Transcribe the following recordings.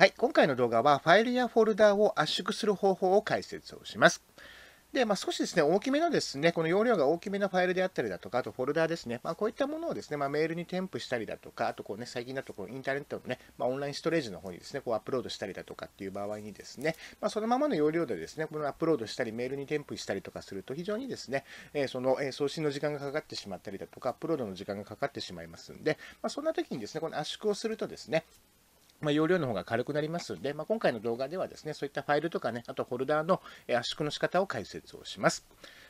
はい、今回の動画はファイルやフォルダを圧縮する方法を解説をします。で、まあ、少しですね、大きめのですね、この容量が大きめのファイルであったりだとか、あとフォルダーですね、まあ、こういったものをですね、まあ、メールに添付したりだとか、あとこうね、最近だとこのインターネットのね、まあ、オンラインストレージの方にですね、こうアップロードしたりだとかっていう場合にですね、まあ、そのままの容量でですね、このアップロードしたり、メールに添付したりとかすると、非常にですね、えー、その、え送信の時間がかかってしまったりだとか、アップロードの時間がかかってしまいますんで、まあ、そんな時にですね、この圧縮をするとですね、まあ、容量の方が軽くなりますんで、まあ、今回の動画ではですね、そういったファイルとかね、あとフォルダーの圧縮の仕方を解説をします。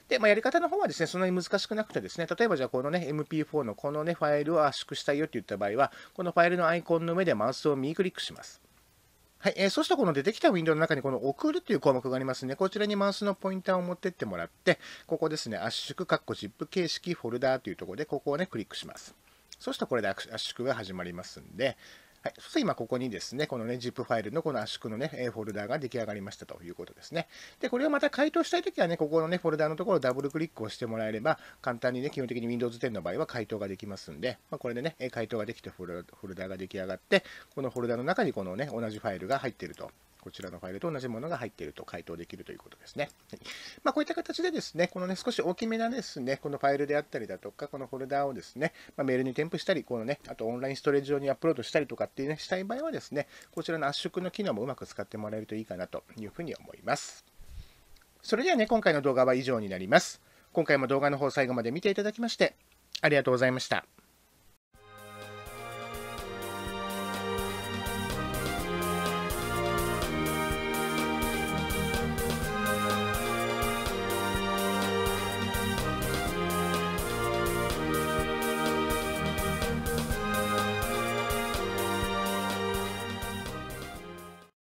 で、まあ、やり方の方はですね、そんなに難しくなくてですね、例えばじゃあこのね、MP4 のこのね、ファイルを圧縮したいよって言った場合は、このファイルのアイコンの上でマウスを右クリックします。はい、えー、そうしたこの出てきたウィンドウの中にこの送るという項目がありますね。こちらにマウスのポインターを持ってってもらって、ここですね、圧縮、カッコ ZIP 形式フォルダーというところで、ここをね、クリックします。そうしたらこれで圧縮が始まりますんで、はい、そして今ここにですね、このね、ZIP ファイルのこの圧縮のね、フォルダーが出来上がりましたということですね。で、これをまた回答したいときはね、ここのね、フォルダーのところをダブルクリックをしてもらえれば、簡単にね、基本的に Windows 10の場合は回答ができますんで、まあ、これでね、回答ができてフォルダーが出来上がって、このフォルダーの中にこのね、同じファイルが入っているとこちらのファイルと同じものが入っていると回答できるということですね。まあ、こういった形でですね、このね、少し大きめなですね、このファイルであったりだとか、このフォルダーをですね、まあ、メールに添付したり、このね、あとオンラインストレージ上にアップロードしたりとかっていうね、したい場合はですね、こちらの圧縮の機能もうまく使ってもらえるといいかなというふうに思います。それではね、今回の動画は以上になります。今回も動画の方最後まで見ていただきまして、ありがとうございました。